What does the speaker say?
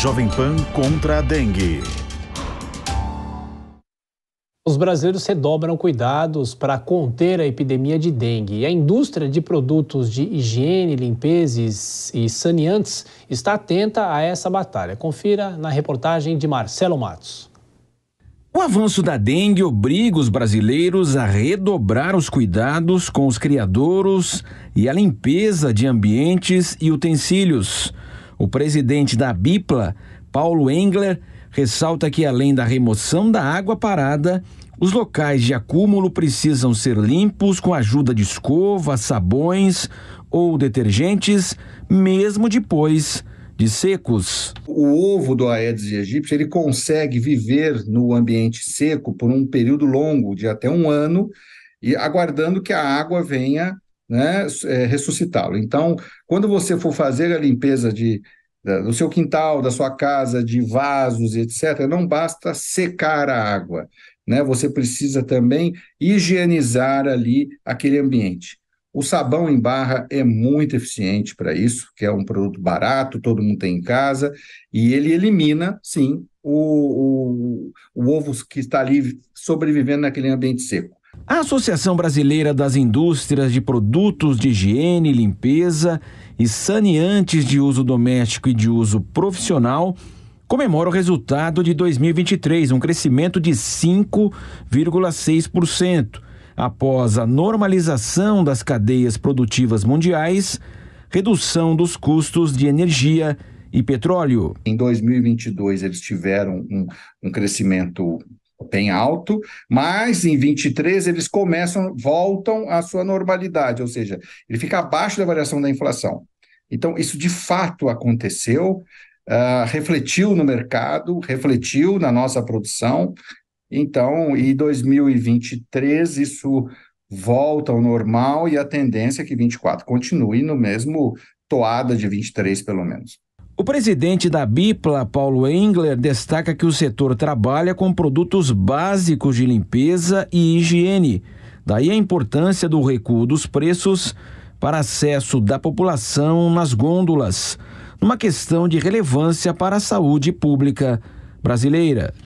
Jovem Pan contra a dengue. Os brasileiros redobram cuidados para conter a epidemia de dengue. A indústria de produtos de higiene, limpezas e saneantes está atenta a essa batalha. Confira na reportagem de Marcelo Matos. O avanço da dengue obriga os brasileiros a redobrar os cuidados com os criadouros e a limpeza de ambientes e utensílios. O presidente da BIPLA, Paulo Engler, ressalta que além da remoção da água parada, os locais de acúmulo precisam ser limpos com a ajuda de escova, sabões ou detergentes, mesmo depois de secos. O ovo do Aedes aegypti ele consegue viver no ambiente seco por um período longo de até um ano e aguardando que a água venha né, é, ressuscitá-lo. Então, quando você for fazer a limpeza de do seu quintal, da sua casa, de vasos, etc., não basta secar a água. Né? Você precisa também higienizar ali aquele ambiente. O sabão em barra é muito eficiente para isso, que é um produto barato, todo mundo tem em casa, e ele elimina, sim, o, o, o ovo que está ali sobrevivendo naquele ambiente seco. A Associação Brasileira das Indústrias de Produtos de Higiene, Limpeza e Saneantes de Uso Doméstico e de Uso Profissional comemora o resultado de 2023, um crescimento de 5,6%, após a normalização das cadeias produtivas mundiais, redução dos custos de energia e petróleo. Em 2022, eles tiveram um, um crescimento bem alto, mas em 23 eles começam, voltam à sua normalidade, ou seja, ele fica abaixo da variação da inflação. Então, isso de fato aconteceu, uh, refletiu no mercado, refletiu na nossa produção. Então, em 2023, isso volta ao normal e a tendência é que 24 continue no mesmo toada de 23, pelo menos. O presidente da Bipla, Paulo Engler, destaca que o setor trabalha com produtos básicos de limpeza e higiene. Daí a importância do recuo dos preços para acesso da população nas gôndolas, numa questão de relevância para a saúde pública brasileira.